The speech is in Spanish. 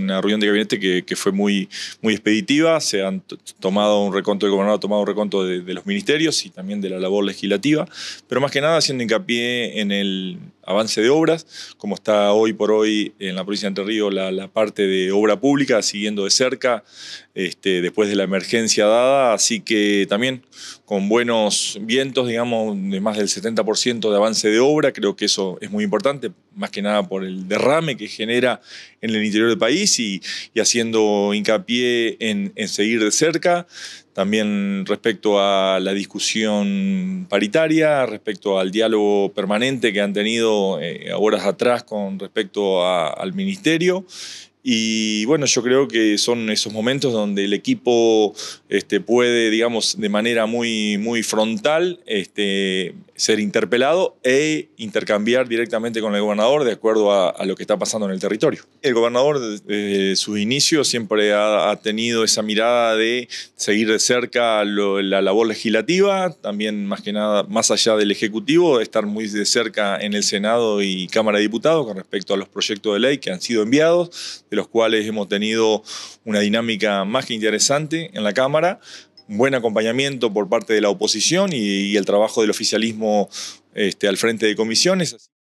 una reunión de gabinete que, fue muy, muy expeditiva, se han tomado un reconto, el gobernador ha tomado un reconto de, los ministerios y también de la labor legislativa, pero más que nada haciendo hincapié en el avance de obras, como está hoy por hoy en la provincia de Entre Ríos la, parte de obra pública, siguiendo de cerca este, después de la emergencia dada, así que también con buenos vientos, digamos, de más del 70% de avance de obra, creo que eso es muy importante más que nada por el derrame que genera en el interior del país y, haciendo hincapié en, seguir de cerca. También respecto a la discusión paritaria, respecto al diálogo permanente que han tenido eh, horas atrás con respecto al ministerio. Y bueno, yo creo que son esos momentos donde el equipo este, puede, digamos, de manera muy, muy frontal este, ser interpelado e intercambiar directamente con el gobernador de acuerdo a, lo que está pasando en el territorio. El gobernador desde su inicio, siempre ha, tenido esa mirada de seguir de cerca la labor legislativa, también más que nada más allá del Ejecutivo, de estar muy de cerca en el Senado y Cámara de Diputados con respecto a los proyectos de ley que han sido enviados, de los cuales hemos tenido una dinámica más que interesante en la Cámara buen acompañamiento por parte de la oposición y, el trabajo del oficialismo este, al frente de comisiones.